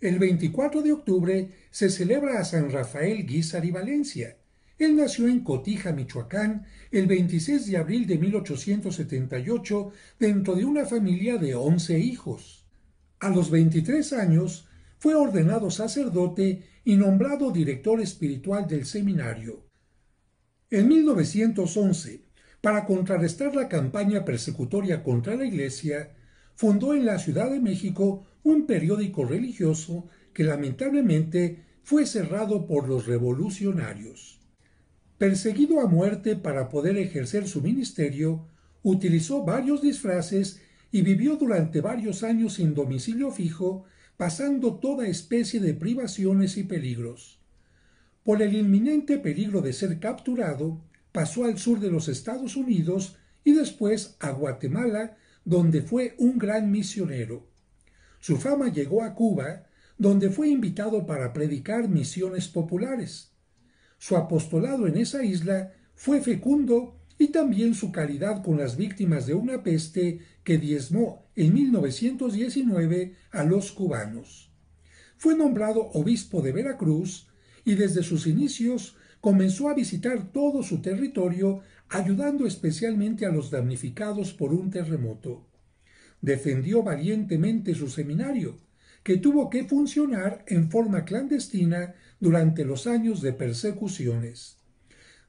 El 24 de octubre se celebra a San Rafael Guízar y Valencia. Él nació en Cotija, Michoacán, el 26 de abril de 1878, dentro de una familia de once hijos. A los 23 años fue ordenado sacerdote y nombrado director espiritual del seminario. En 1911, para contrarrestar la campaña persecutoria contra la Iglesia, fundó en la Ciudad de México un periódico religioso que lamentablemente fue cerrado por los revolucionarios. Perseguido a muerte para poder ejercer su ministerio, utilizó varios disfraces y vivió durante varios años sin domicilio fijo, pasando toda especie de privaciones y peligros. Por el inminente peligro de ser capturado, pasó al sur de los Estados Unidos y después a Guatemala, donde fue un gran misionero. Su fama llegó a Cuba, donde fue invitado para predicar misiones populares. Su apostolado en esa isla fue fecundo y también su caridad con las víctimas de una peste que diezmó en 1919 a los cubanos. Fue nombrado obispo de Veracruz y desde sus inicios comenzó a visitar todo su territorio, ayudando especialmente a los damnificados por un terremoto. Defendió valientemente su seminario, que tuvo que funcionar en forma clandestina durante los años de persecuciones.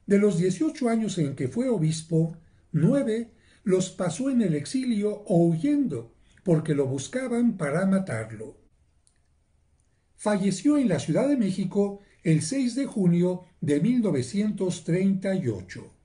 De los dieciocho años en que fue obispo, nueve los pasó en el exilio o huyendo, porque lo buscaban para matarlo. Falleció en la Ciudad de México el 6 de junio de 1938.